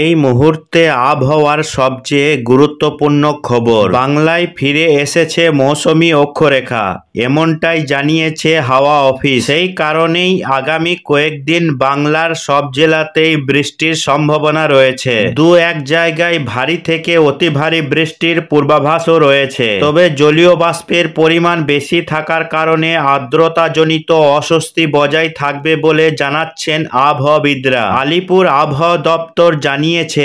এই মুহূর্তে আবহাওয়ার সবচেয়ে গুরুত্বপূর্ণ খবর বাংলায় ফিরে এসেছে মৌসুমি অক্ষরেখা এমনটাই জানিয়েছে হাওয়া অফিস সেই কারণেই আগামী কয়েকদিন বাংলার সব জেলাতেই বৃষ্টির সম্ভাবনা রয়েছে দু এক জায়গায় ভারী থেকে অতি ভারী বৃষ্টির পূর্বাভাসও রয়েছে তবে জলীয় বাষ্পের পরিমাণ বেশি থাকার কারণে আর্দ্রতাজনিত অস্বস্তি বজায় থাকবে বলে জানাচ্ছেন আবহাওয়াবিদরা আলিপুর আবহাওয়া দপ্তর জানিয়েছে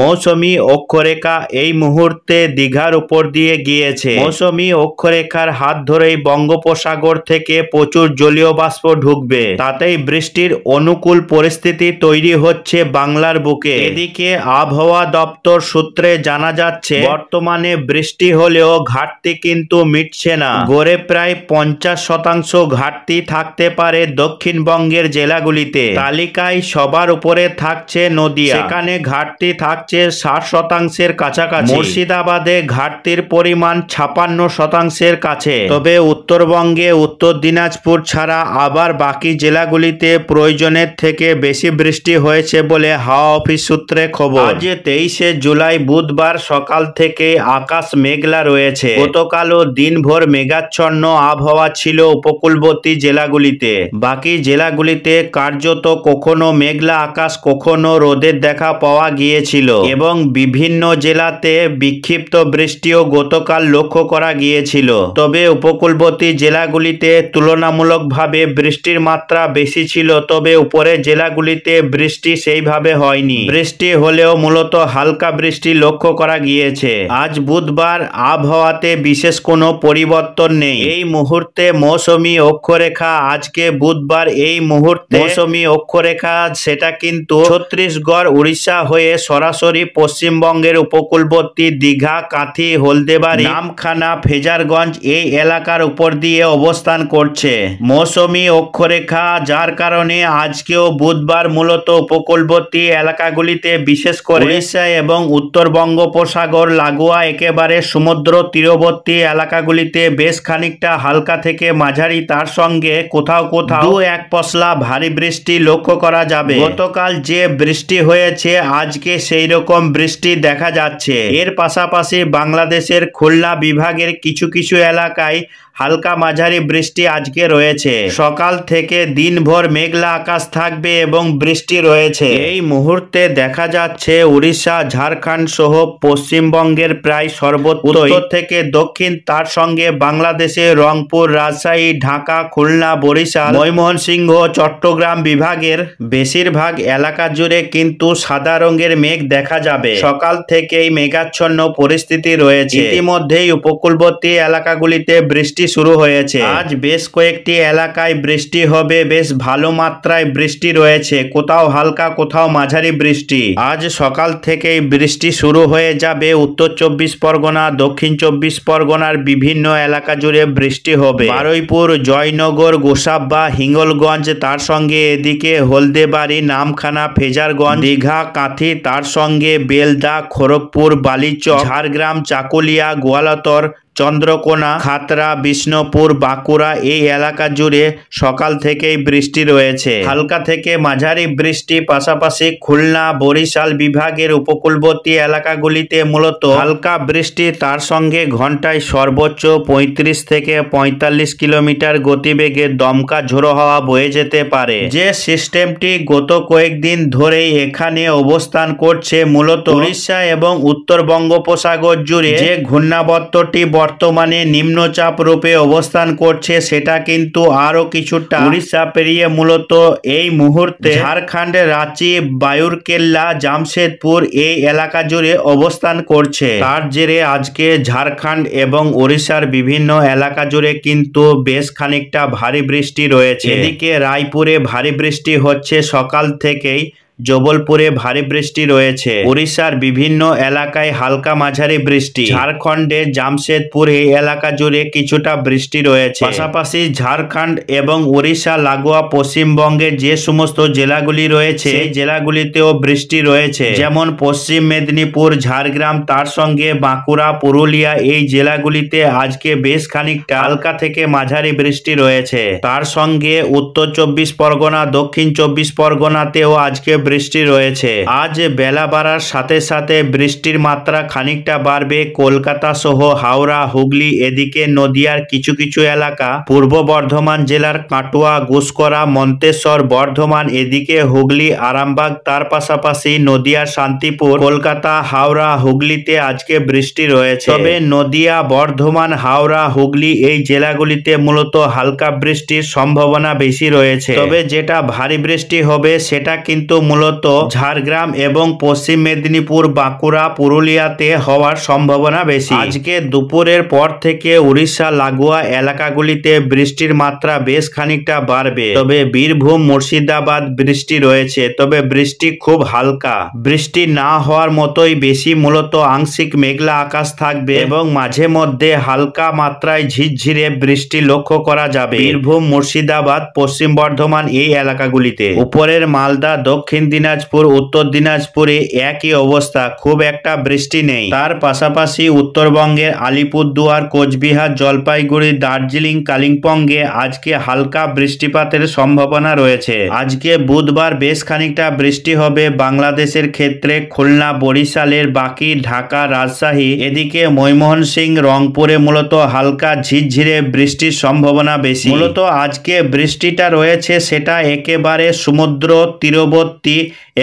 মৌসুমী অক্ষরেখা এই মুহূর্তে দীঘার উপর দিয়ে গিয়েছে মৌসুমী অক্ষরেখার হাত ধরেই বঙ্গোপসাগর থেকে প্রচুর জলীয় বাষ্প ঢুকবে তাতেই বৃষ্টির অনুকূল পরিস্থিতি তৈরি হচ্ছে বাংলার বুকে এদিকে আবহাওয়া দপ্তর সূত্রে জানা যাচ্ছে বর্তমানে বৃষ্টি হলেও ঘাটতি কিন্তু মিটছে না গড়ে প্রায় পঞ্চাশ শতাংশ ঘাটতি থাকতে পারে দক্ষিণবঙ্গের জেলাগুলিতে তালিকায় সবার উপরে থাকছে নদিয়া সেখানে ঘাটতি থাক রাজ্যের ষাট শতাংশের কাছাকাছি মুর্শিদাবাদে ঘাটতির পরিমাণ ছাপান্ন শতাংশের কাছে তবে উত্তরবঙ্গে উত্তর দিনাজপুর ছাড়া আবার বাকি জেলাগুলিতে প্রয়োজনের থেকে বেশি বৃষ্টি হয়েছে বলে হাওয়া অফিস সূত্রে খবর আজ তেইশে জুলাই বুধবার সকাল থেকে আকাশ মেঘলা রয়েছে গতকালও দিনভর মেঘাচ্ছন্ন আবহাওয়া ছিল উপকূলবর্তী জেলাগুলিতে বাকি জেলাগুলিতে কার্যত কখনো মেঘলা আকাশ কখনো রোদের দেখা পাওয়া গিয়েছিল ছিল এবং বিভিন্ন জেলাতে বিক্ষিপ্ত বৃষ্টিও গতকাল লক্ষ্য করা গিয়েছিল তবে উপকূলবর্তী জেলাগুলিতে তুলনামূলকভাবে বৃষ্টির মাত্রা বেশি ছিল তবে উপরে জেলাগুলিতে বৃষ্টি সেইভাবে হয়নি বৃষ্টি হলেও মূলত হালকা বৃষ্টি লক্ষ্য করা গিয়েছে আজ বুধবার আবহাওয়াতে বিশেষ কোনো পরিবর্তন নেই এই মুহূর্তে মৌসুমি অক্ষরেখা আজকে বুধবার এই মুহূর্তে মৌসুমি অক্ষরেখা সেটা কিন্তু ছত্রিশগড় উড়িষ্যা হয়ে সরাসরি সরাসরি পশ্চিমবঙ্গের উপকূলবর্তী দীঘা কাঁথি হলদেবাড়ি নামখানা ফেজারগঞ্জ এই এলাকার উপর দিয়ে অবস্থান করছে মৌসুমি অক্ষরেখা যার কারণে আজকেও বুধবার মূলত উপকূলবর্তী এলাকাগুলিতে বিশেষ করে উড়িষ্যা এবং উত্তর বঙ্গোপসাগর লাগোয়া একেবারে সমুদ্র তীরবর্তী এলাকাগুলিতে বেশ খানিকটা হালকা থেকে মাঝারি তার সঙ্গে কোথাও কোথাও এক পশলা ভারী বৃষ্টি লক্ষ্য করা যাবে গতকাল যে বৃষ্টি হয়েছে আজকে সেই সেই রকম বৃষ্টি দেখা যাচ্ছে এর পাশাপাশি বাংলাদেশের খুলনা বিভাগের কিছু কিছু এলাকায় হালকা মাঝারি বৃষ্টি আজকে রয়েছে সকাল থেকে দিনভর মেঘলা আকাশ থাকবে এবং বৃষ্টি রয়েছে এই মুহূর্তে দেখা যাচ্ছে উড়িষ্যা ঝাড়খণ্ড সহ পশ্চিমবঙ্গের প্রায় সর্বোত্তর থেকে দক্ষিণ তার সঙ্গে বাংলাদেশে রংপুর রাজশাহী ঢাকা খুলনা বরিশাল ময়মোহনসিংহ চট্টগ্রাম বিভাগের বেশিরভাগ এলাকা জুড়ে কিন্তু সাদা রঙের মেঘ দেখা যাবে সকাল থেকেই মেঘাচ্ছন্ন পরিস্থিতি রয়েছে ইতিমধ্যেই উপকূলবর্তী এলাকাগুলিতে বৃষ্টি শুরু হয়েছে আজ বেশ কয়েকটি এলাকায় বৃষ্টি হবে বেশ ভালো মাত্রায় বৃষ্টি রয়েছে কোথাও হালকা কোথাও মাঝারি বৃষ্টি আজ সকাল থেকেই বৃষ্টি শুরু হয়ে যাবে উত্তর চব্বিশ পরগনা দক্ষিণ চব্বিশ পরগনার বিভিন্ন এলাকা জুড়ে বৃষ্টি হবে বারৈপুর জয়নগর গোসাব্বা হিঙ্গলগঞ্জ তার সঙ্গে এদিকে হলদেবাড়ি নামখানা ফেজারগঞ্জ দীঘা কাঁথি তার সঙ্গে বেলদা খড়গপুর বালিচক ঝাড়গ্রাম চাকুলিয়া গোয়ালতর চন্দ্রকোনা খাতরা বিষ্ণুপুর বাঁকুড়া এই এলাকা জুড়ে সকাল থেকেই বৃষ্টি রয়েছে হালকা থেকে মাঝারি বৃষ্টি পাশাপাশি খুলনা বরিশাল বিভাগের উপকূলবর্তী এলাকাগুলিতে মূলত হালকা বৃষ্টি তার সঙ্গে ঘন্টায় সর্বোচ্চ ৩৫ থেকে ৪৫ কিলোমিটার গতিবেগে দমকা ঝোড়ো হওয়া বয়ে যেতে পারে যে সিস্টেমটি গত কয়েকদিন ধরেই এখানে অবস্থান করছে মূলত উড়িষ্যা এবং উত্তর বঙ্গোপসাগর জুড়ে যে ঘূর্ণাবর্তটি বর্তমানে বর্তমানে নিম্নচাপ রূপে অবস্থান করছে সেটা কিন্তু আরো কিছুটা উড়িষ্যা পেরিয়ে মূলত এই মুহূর্তে ঝাড়খণ্ডের রাঁচি বায়ুরকেল্লা জামশেদপুর এই এলাকা জুড়ে অবস্থান করছে তার জেরে আজকে ঝাড়খণ্ড এবং উড়িষ্যার বিভিন্ন এলাকা জুড়ে কিন্তু বেশ খানিকটা ভারী বৃষ্টি রয়েছে হ্যাঁ। এদিকে রায়পুরে ভারী বৃষ্টি হচ্ছে সকাল থেকেই জবলপুরে ভারী বৃষ্টি রয়েছে উড়িষ্যার বিভিন্ন এলাকায় হালকা মাঝারি বৃষ্টি ঝাড়খণ্ডে জামশেদপুর এই এলাকা জুড়ে কিছুটা বৃষ্টি রয়েছে পাশাপাশি ঝাড়খণ্ড এবং উড়িষ্যা লাগোয়া পশ্চিমবঙ্গে যে সমস্ত জেলাগুলি রয়েছে জেলাগুলিতেও বৃষ্টি রয়েছে যেমন পশ্চিম মেদিনীপুর ঝাড়গ্রাম তার সঙ্গে বাঁকুড়া পুরুলিয়া এই জেলাগুলিতে আজকে বেশ খানিকটা হালকা থেকে মাঝারি বৃষ্টি রয়েছে তার সঙ্গে উত্তর চব্বিশ পরগনা দক্ষিণ চব্বিশ পরগনাতেও আজকে বৃষ্টি রয়েছে আজ বেলা বাড়ার সাথে সাথে বৃষ্টির মাত্রা খানিকটা বাড়বে কলকাতা সহ হাওড়া হুগলি এদিকে নদিয়ার কিছু কিছু এলাকা পূর্ব বর্ধমান জেলার কাটুয়া গুসকরা মন্তেশ্বর বর্ধমান এদিকে হুগলি আরামবাগ তার পাশাপাশি নদিয়া শান্তিপুর কলকাতা হাওড়া হুগলিতে আজকে বৃষ্টি রয়েছে তবে নদিয়া বর্ধমান হাওড়া হুগলি এই জেলাগুলিতে মূলত হালকা বৃষ্টির সম্ভাবনা বেশি রয়েছে তবে যেটা ভারী বৃষ্টি হবে সেটা কিন্তু মূলত ঝাড়গ্রাম এবং পশ্চিম মেদিনীপুর বাঁকুড়া পুরুলিয়াতে হওয়ার সম্ভাবনা বেশি আজকে দুপুরের পর থেকে উড়িষ্যা লাগোয়া এলাকাগুলিতে বৃষ্টির মাত্রা বেশ খানিকটা বাড়বে তবে বীরভূম মুর্শিদাবাদ বৃষ্টি রয়েছে তবে বৃষ্টি খুব হালকা বৃষ্টি না হওয়ার মতোই বেশি মূলত আংশিক মেঘলা আকাশ থাকবে এবং মাঝে মধ্যে হালকা মাত্রায় ঝিরঝিরে বৃষ্টি লক্ষ্য করা যাবে বীরভূম মুর্শিদাবাদ পশ্চিম বর্ধমান এই এলাকাগুলিতে উপরের মালদা দক্ষিণ দিনাজপুর উত্তর দিনাজপুরে একই অবস্থা খুব একটা বৃষ্টি নেই তার পাশাপাশি উত্তরবঙ্গের আলিপুরদুয়ার কোচবিহার জলপাইগুড়ি দার্জিলিং কালিম্পংয়ে আজকে হালকা বৃষ্টিপাতের সম্ভাবনা রয়েছে আজকে বুধবার বেশ খানিকটা বৃষ্টি হবে বাংলাদেশের ক্ষেত্রে খুলনা বরিশালের বাকি ঢাকা রাজশাহী এদিকে ময়মোহন সিং রংপুরে মূলত হালকা ঝিরঝিরে বৃষ্টির সম্ভাবনা বেশি মূলত আজকে বৃষ্টিটা রয়েছে সেটা একেবারে সমুদ্র তীরবর্তী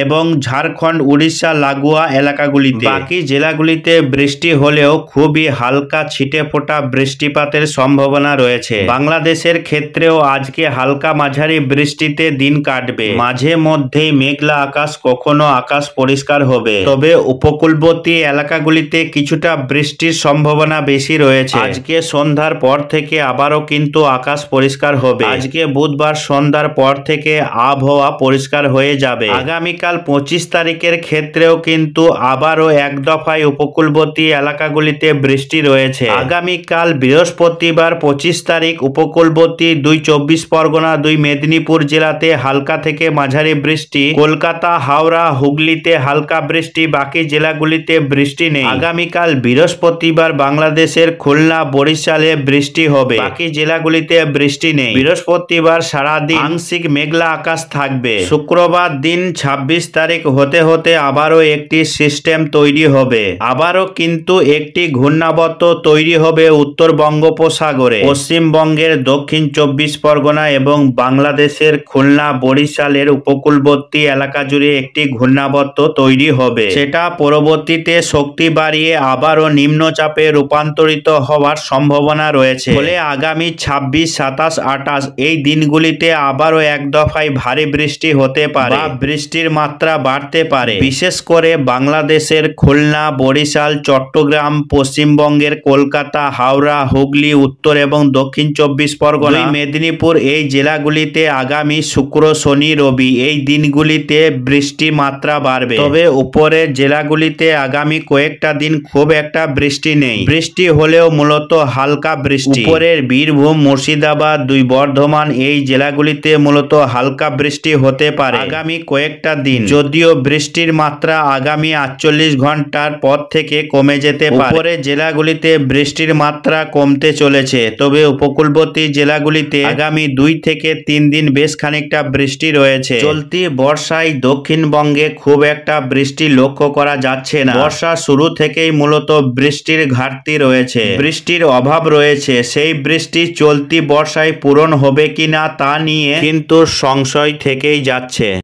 এবং ঝাড়খণ্ড উড়িষ্যা লাগোয়া এলাকাগুলিতে বাকি জেলাগুলিতে বৃষ্টি হলেও খুবই হালকা ছিটে ফোটা বৃষ্টিপাতের সম্ভাবনা রয়েছে বাংলাদেশের ক্ষেত্রেও আজকে হালকা মাঝারি বৃষ্টিতে দিন কাটবে মাঝে মধ্যেই মেঘলা আকাশ কখনো আকাশ পরিষ্কার হবে তবে উপকূলবর্তী এলাকাগুলিতে কিছুটা বৃষ্টির সম্ভাবনা বেশি রয়েছে আজকে সন্ধ্যার পর থেকে আবারও কিন্তু আকাশ পরিষ্কার হবে আজকে বুধবার সন্ধ্যার পর থেকে আবহাওয়া পরিষ্কার হয়ে যাবে আগামীকাল পঁচিশ তারিখের ক্ষেত্রেও কিন্তু আবারও এক দফায় উপকূলবর্তী এলাকাগুলিতে বৃষ্টি রয়েছে আগামীকাল বৃহস্পতিবার পঁচিশ তারিখ উপকূলবর্তী দুই চব্বিশ পরগনা দুই মেদিনীপুর জেলাতে হালকা থেকে মাঝারি বৃষ্টি কলকাতা হাওড়া হুগলিতে হালকা বৃষ্টি বাকি জেলাগুলিতে বৃষ্টি নেই আগামীকাল বৃহস্পতিবার বাংলাদেশের খুলনা বরিশালে বৃষ্টি হবে বাকি জেলাগুলিতে বৃষ্টি নেই বৃহস্পতিবার সারাদিন আংশিক মেঘলা আকাশ থাকবে শুক্রবার দিন ছাব্বিশ তারিখ হতে হতে আবারও একটি সিস্টেম তৈরি হবে আবারও কিন্তু একটি ঘূর্ণাবর্ত তৈরি হবে উত্তর বঙ্গোপসাগরে পশ্চিমবঙ্গের দক্ষিণ চব্বিশ পরগনা এবং বাংলাদেশের খুলনা বরিশালের উপকূলবর্তী এলাকা জুড়ে একটি ঘূর্ণাবর্ত তৈরি হবে সেটা পরবর্তীতে শক্তি বাড়িয়ে আবারও নিম্নচাপে রূপান্তরিত হওয়ার সম্ভাবনা রয়েছে ফলে আগামী ছাব্বিশ সাতাশ আটাশ এই দিনগুলিতে আবারও এক দফায় ভারী বৃষ্টি হতে পারে বৃষ্টির মাত্রা বাড়তে পারে বিশেষ করে বাংলাদেশের খুলনা বরিশাল চট্টগ্রাম পশ্চিমবঙ্গের কলকাতা হাওড়া হুগলি উত্তর এবং দক্ষিণ চব্বিশ পরগনা মেদিনীপুর এই জেলাগুলিতে আগামী শুক্র শনি রবি এই দিনগুলিতে বৃষ্টির মাত্রা বাড়বে তবে উপরের জেলাগুলিতে আগামী কয়েকটা দিন খুব একটা বৃষ্টি নেই বৃষ্টি হলেও মূলত হালকা বৃষ্টি উপরের বীরভূম মুর্শিদাবাদ দুই বর্ধমান এই জেলাগুলিতে মূলত হালকা বৃষ্টি হতে পারে আগামী কয়েক কয়েকটা দিন যদিও বৃষ্টির মাত্রা আগামী আটচল্লিশ ঘন্টার পর থেকে কমে যেতে পারে জেলাগুলিতে বৃষ্টির মাত্রা কমতে চলেছে তবে উপকূলবর্তী জেলাগুলিতে আগামী দুই থেকে তিন দিন বেশ খানিকটা বৃষ্টি রয়েছে চলতি বর্ষায় দক্ষিণবঙ্গে খুব একটা বৃষ্টি লক্ষ্য করা যাচ্ছে না বর্ষা শুরু থেকেই মূলত বৃষ্টির ঘাটতি রয়েছে বৃষ্টির অভাব রয়েছে সেই বৃষ্টি চলতি বর্ষায় পূরণ হবে কিনা তা নিয়ে কিন্তু সংশয় থেকেই যাচ্ছে